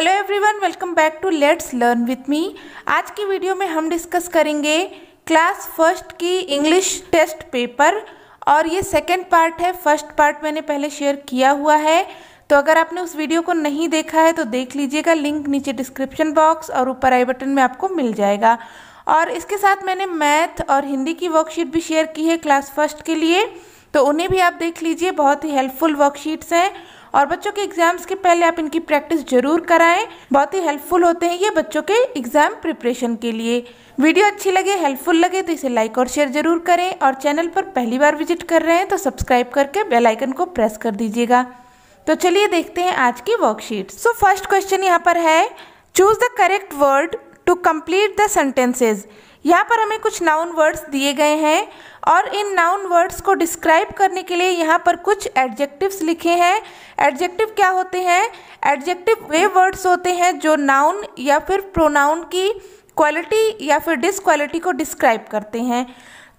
hello everyone welcome back to let's learn with me आज की video में हम डिस्कस करेंगे क्लास फर्स्ट की इंग्लिश टेस्ट पेपर और ये सेकेंड पार्ट है फर्स्ट पार्ट मैंने पहले शेयर किया हुआ है तो अगर आपने उस वीडियो को नहीं देखा है तो देख लीजिएगा लिंक नीचे डिस्क्रिप्शन बॉक्स और ऊपर आई बटन में आपको मिल जाएगा और इसके साथ मैंने मैथ और हिंदी की वर्कशीट भी शेयर की है क्लास फर्स्ट के लिए तो उन्हें भी आप देख लीजिए बहुत ही हेल्पफुल वर्कशीट्स हैं और बच्चों के एग्जाम्स के पहले आप इनकी प्रैक्टिस जरूर कराएं बहुत ही हेल्पफुल होते हैं ये बच्चों के एग्जाम प्रिपरेशन के लिए वीडियो अच्छी लगे हेल्पफुल लगे तो इसे लाइक और शेयर जरूर करें और चैनल पर पहली बार विजिट कर रहे हैं तो सब्सक्राइब करके बेल आइकन को प्रेस कर दीजिएगा तो चलिए देखते हैं आज की वर्कशीट सो फर्स्ट क्वेश्चन यहाँ पर है choose the correct word to complete the sentences यहाँ पर हमें कुछ नाउन वर्ड्स दिए गए हैं और इन नाउन वर्ड्स को डिस्क्राइब करने के लिए यहाँ पर कुछ एडजेक्टिव्स लिखे हैं एडजेक्टिव क्या होते हैं एडजेक्टिव वे वर्ड्स होते हैं जो नाउन या फिर प्रोनाउन की क्वालिटी या फिर डिसक्वालिटी को डिस्क्राइब करते हैं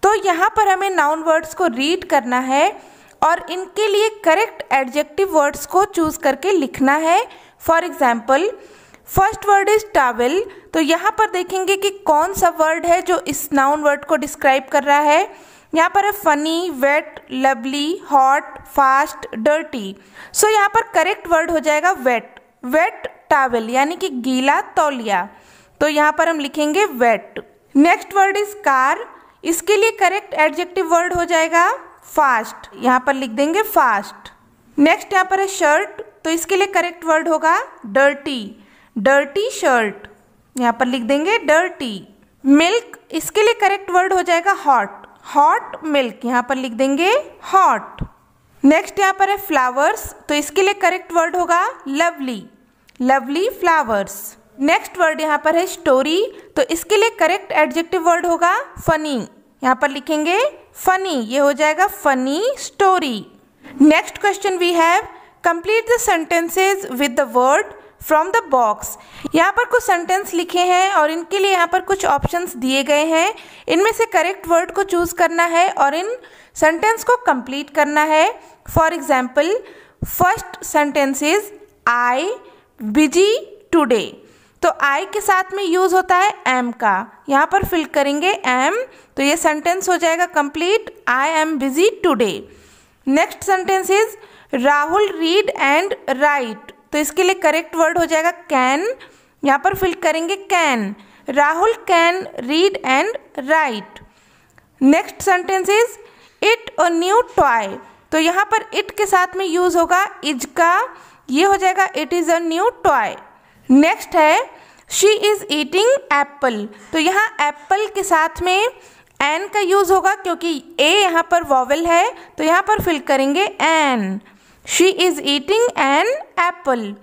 तो यहाँ पर हमें नाउन वर्ड्स को रीड करना है और इनके लिए करेक्ट एडजेक्टिव वर्ड्स को चूज़ करके लिखना है for example first word is towel तो यहाँ पर देखेंगे कि कौन सा वर्ड है जो इस नाउन वर्ड को डिस्क्राइब कर रहा है यहाँ पर है funny wet lovely hot fast dirty so यहाँ पर करेक्ट वर्ड हो जाएगा वेट वेट टावेल यानी कि गीला तौलिया तो यहाँ पर हम लिखेंगे wet next word is car इसके लिए करेक्ट एडजेक्टिव वर्ड हो जाएगा फास्ट यहाँ पर लिख देंगे फास्ट नेक्स्ट यहाँ पर है शर्ट तो इसके लिए करेक्ट वर्ड होगा डर्टी डर्टी शर्ट यहाँ पर लिख देंगे डर्टी मिल्क इसके लिए करेक्ट वर्ड हो जाएगा हॉट हॉट मिल्क यहाँ पर लिख देंगे हॉट नेक्स्ट यहाँ पर है फ्लावर्स तो इसके लिए करेक्ट वर्ड होगा lovely lovely flowers next word यहाँ पर है स्टोरी तो इसके लिए करेक्ट एडजेक्टिव वर्ड होगा फनी यहाँ पर लिखेंगे फनी ये हो जाएगा funny story next question we have complete the sentences with the word from the box यहाँ पर कुछ सेंटेंस लिखे हैं और इनके लिए यहाँ पर कुछ ऑप्शंस दिए गए हैं इनमें से करेक्ट वर्ड को चूज़ करना है और इन सेंटेंस को कंप्लीट करना है for example first sentence is I busy today तो आई के साथ में यूज़ होता है एम का यहाँ पर फिल करेंगे एम तो ये सेंटेंस हो जाएगा complete I am busy today next sentence is Rahul read and write तो इसके लिए करेक्ट वर्ड हो जाएगा कैन यहाँ पर फिल करेंगे can Rahul can read and write next sentence is it a new toy तो यहाँ पर इट के साथ में यूज होगा इज का ये हो जाएगा it is a new toy next है शी इज़ ईटिंग एप्पल तो यहाँ एप्पल के साथ में एन का यूज़ होगा क्योंकि ए यहाँ पर वॉवल है तो यहाँ पर फिल करेंगे an she is eating an apple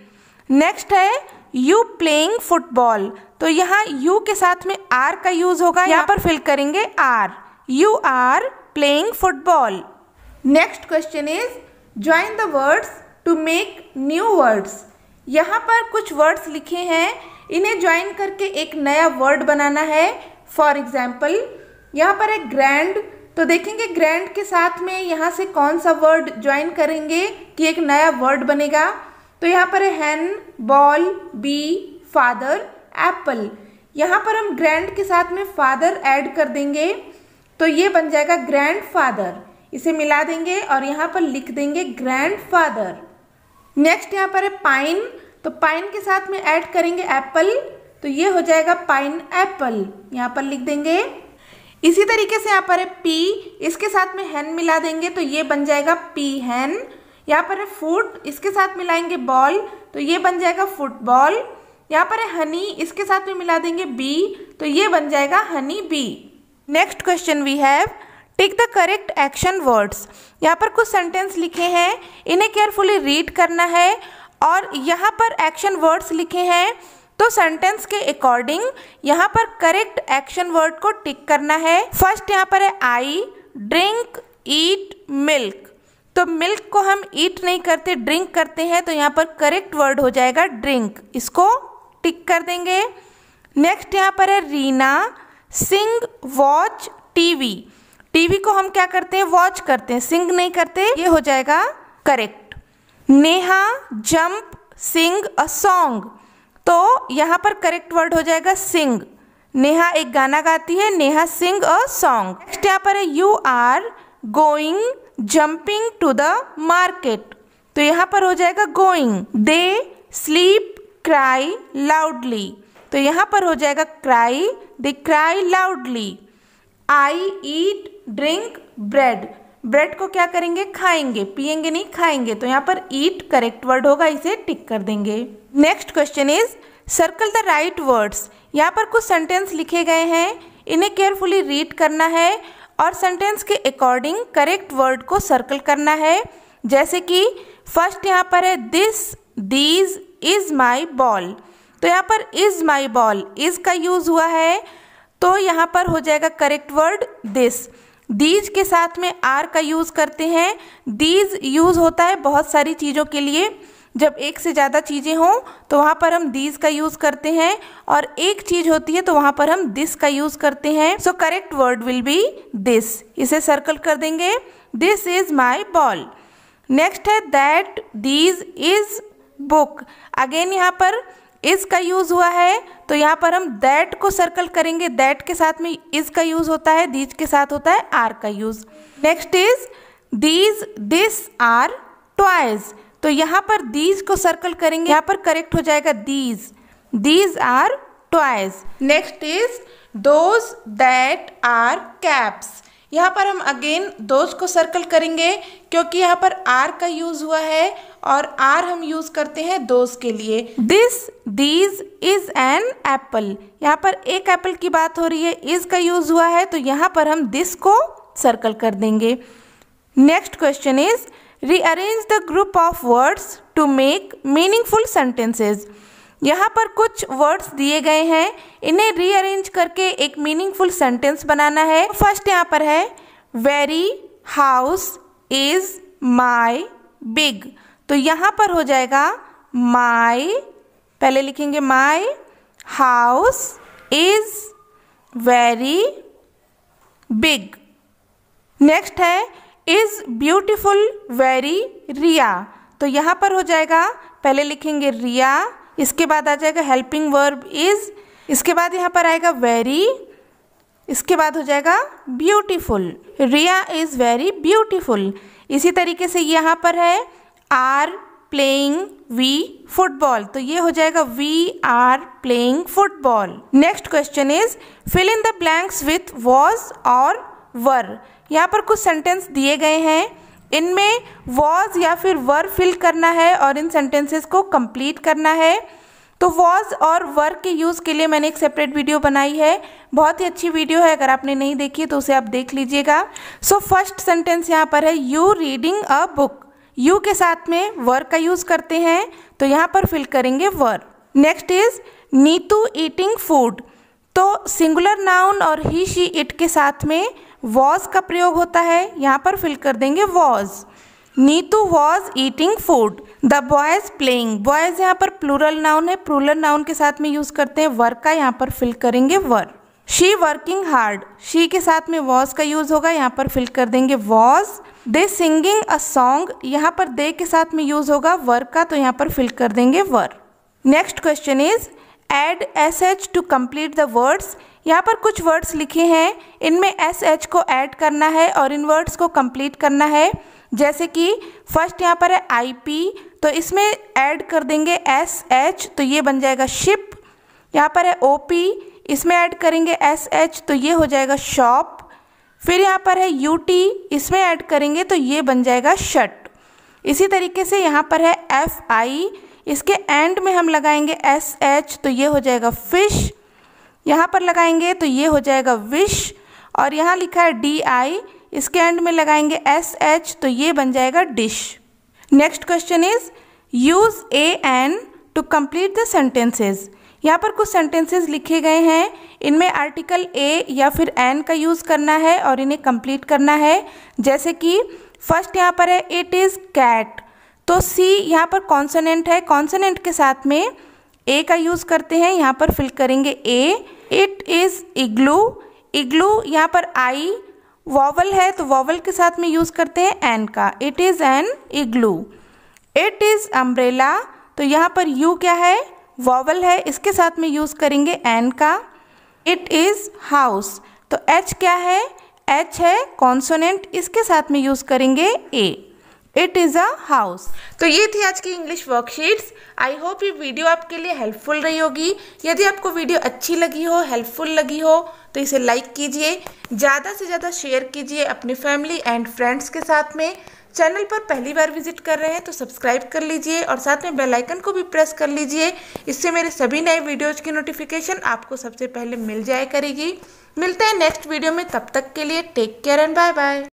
next है यू प्लेइंग फुटबॉल तो यहाँ यू के साथ में आर का यूज होगा यहाँ पर फिल करेंगे are you are playing football next question is join the words to make new words यहाँ पर कुछ वर्ड्स लिखे हैं इन्हें ज्वाइन करके एक नया वर्ड बनाना है फॉर एग्जाम्पल यहाँ पर है ग्रैंड तो देखेंगे ग्रैंड के साथ में यहाँ से कौन सा वर्ड ज्वाइन करेंगे कि एक नया वर्ड बनेगा तो यहाँ पर hen ball bee father apple यहाँ पर हम ग्रैंड के साथ में फादर ऐड कर देंगे तो ये बन जाएगा ग्रैंड फादर इसे मिला देंगे और यहाँ पर लिख देंगे ग्रैंड फादर नेक्स्ट यहाँ पर है पाइन तो पाइन के साथ में ऐड करेंगे एप्पल तो ये हो जाएगा पाइन एप्पल यहाँ पर लिख देंगे इसी तरीके से यहाँ पर है पी इसके साथ में हैन मिला देंगे तो ये बन जाएगा पी हैन यहाँ पर है फुट इसके साथ मिलाएंगे बॉल तो ये बन जाएगा फुटबॉल यहाँ पर है हनी इसके साथ में मिला देंगे बी तो ये बन जाएगा honey bee next question we have take the correct action words यहाँ पर कुछ सेंटेंस लिखे हैं इन्हें केयरफुली रीड करना है और यहाँ पर एक्शन वर्ड्स लिखे हैं तो सेंटेंस के अकॉर्डिंग यहाँ पर करेक्ट एक्शन वर्ड को टिक करना है फर्स्ट यहाँ पर है आई ड्रिंक ईट मिल्क तो मिल्क को हम ईट नहीं करते ड्रिंक करते हैं तो यहाँ पर करेक्ट वर्ड हो जाएगा ड्रिंक इसको टिक कर देंगे नेक्स्ट यहाँ पर है Reena sing watch TV TV को हम क्या करते हैं वॉच करते हैं सिंग नहीं करते ये हो जाएगा correct Neha jump sing a song तो यहाँ पर करेक्ट वर्ड हो जाएगा सिंग नेहा एक गाना गाती है Neha sing a song next यहाँ पर है you are going jumping to the market तो यहाँ पर हो जाएगा going they sleep cry loudly तो यहाँ पर हो जाएगा cry they cry loudly I eat drink bread bread को क्या करेंगे खाएंगे पिएंगे नहीं खाएंगे तो यहाँ पर ईट करेक्ट वर्ड होगा इसे टिक कर देंगे next question is circle the right words यहाँ पर कुछ सेंटेंस लिखे गए हैं इन्हें केयरफुली रीड करना है और सेंटेंस के अकॉर्डिंग करेक्ट वर्ड को सर्कल करना है जैसे कि फर्स्ट यहाँ पर है this these is my ball तो यहाँ पर इज माई बॉल इज का यूज हुआ है तो यहाँ पर हो जाएगा करेक्ट वर्ड दिस दीज के साथ में आर का यूज़ करते हैं दीज यूज़ होता है बहुत सारी चीज़ों के लिए जब एक से ज़्यादा चीज़ें हों तो वहाँ पर हम दीज का यूज़ करते हैं और एक चीज़ होती है तो वहाँ पर हम दिस का यूज़ करते हैं so correct word will be this इसे सर्कल कर देंगे this is my ball next है that these is book again यहाँ पर इज का यूज़ हुआ है तो यहाँ पर हम दैट को सर्कल करेंगे दैट के साथ में इज का यूज़ होता है दीज के साथ होता है आर का use next is these this are toys तो यहाँ पर दीज को सर्कल करेंगे यहाँ पर करेक्ट हो जाएगा these these are toys next is those that are caps यहाँ पर हम अगेन दोज को सर्कल करेंगे क्योंकि यहाँ पर आर का यूज हुआ है और आर हम यूज करते हैं दोज के लिए this these is an apple यहाँ पर एक एप्पल की बात हो रही है इज का यूज हुआ है तो यहाँ पर हम दिस को सर्कल कर देंगे next question is rearrange the group of words to make meaningful sentences यहाँ पर कुछ वर्ड्स दिए गए हैं इन्हें रीअरेंज करके एक मीनिंगफुल सेंटेंस बनाना है फर्स्ट यहाँ पर है very house is my big तो यहाँ पर हो जाएगा माई पहले लिखेंगे my house is very big next है इज ब्यूटिफुल वेरी रिया तो यहाँ पर हो जाएगा पहले लिखेंगे रिया इसके बाद आ जाएगा हेल्पिंग वर्ब इज इसके बाद यहाँ पर आएगा वेरी इसके बाद हो जाएगा beautiful Riya is very beautiful इसी तरीके से यहाँ पर है आर प्लेइंग वी फुटबॉल तो ये हो जाएगा we are playing football next question is fill in the blanks with was और वर यहाँ पर कुछ सेंटेंस दिए गए हैं इनमें वॉज या फिर वर फिल करना है और इन सेंटेंसेस को कंप्लीट करना है तो वॉज और वर के यूज़ के लिए मैंने एक सेपरेट वीडियो बनाई है बहुत ही अच्छी वीडियो है अगर आपने नहीं देखी तो उसे आप देख लीजिएगा सो फर्स्ट सेंटेंस यहाँ पर है you reading a book you के साथ में वर का यूज़ करते हैं तो यहाँ पर फिल करेंगे were next is Neetu eating food तो सिंगुलर नाउन और ही शी इट के साथ में वॉज का प्रयोग होता है यहाँ पर फिल कर देंगे was Neetu was eating food the boys playing boys यहाँ पर प्लूरल नाउन है प्लूरल नाउन के साथ में यूज़ करते हैं वर का यहाँ पर फिल करेंगे were she working hard she के साथ में वॉज का यूज़ होगा यहाँ पर फिल कर देंगे was they singing a song यहाँ पर दे के साथ में यूज़ होगा वर का तो यहाँ पर फिल कर देंगे were next question is add S H to complete the words यहाँ पर कुछ वर्ड्स लिखे हैं इनमें एस एच को ऐड करना है और इन वर्ड्स को कंप्लीट करना है जैसे कि फर्स्ट यहाँ पर है आई पी तो इसमें ऐड कर देंगे एस एच तो ये बन जाएगा शिप यहाँ पर है ओ पी इसमें ऐड करेंगे एस एच तो ये हो जाएगा शॉप फिर यहाँ पर है यू टी इसमें ऐड करेंगे तो ये बन जाएगा शर्ट इसी तरीके से यहाँ पर है एफ आई इसके एंड में हम लगाएंगे एस एच तो ये हो जाएगा फिश यहाँ पर लगाएंगे तो ये हो जाएगा विश और यहाँ लिखा है डी आई इसके एंड में लगाएंगे एस एच तो ये बन जाएगा dish next question is use a an to complete the sentences यहाँ पर कुछ सेंटेंसेज लिखे गए हैं इनमें आर्टिकल ए या फिर एन का यूज़ करना है और इन्हें कंप्लीट करना है जैसे कि फर्स्ट यहाँ पर है इट इज़ कैट तो सी यहाँ पर कॉन्सनेंट है कॉन्सनेंट के साथ में ए का यूज़ करते हैं यहाँ पर फिल करेंगे ए इट इज़ इग्लू इग्लू यहाँ पर आई वॉवल है तो वॉवल के साथ में यूज़ करते हैं एन का it is an igloo it is umbrella तो यहाँ पर यू क्या है वॉवल है इसके साथ में यूज़ करेंगे एन का इट इज़ हाउस तो एच क्या है एच है कॉन्सोनेंट इसके साथ में यूज़ करेंगे a it is a house तो ये थी आज की इंग्लिश वर्कशीट्स आई होप ये वीडियो आपके लिए हेल्पफुल रही होगी यदि आपको वीडियो अच्छी लगी हो हेल्पफुल लगी हो तो इसे लाइक कीजिए ज़्यादा से ज़्यादा शेयर कीजिए अपनी फैमिली एंड फ्रेंड्स के साथ में चैनल पर पहली बार विजिट कर रहे हैं तो सब्सक्राइब कर लीजिए और साथ में बेल आइकन को भी प्रेस कर लीजिए इससे मेरे सभी नए वीडियोज़ की नोटिफिकेशन आपको सबसे पहले मिल जाया करेगी मिलते हैं नेक्स्ट वीडियो में तब तक के लिए take care and bye bye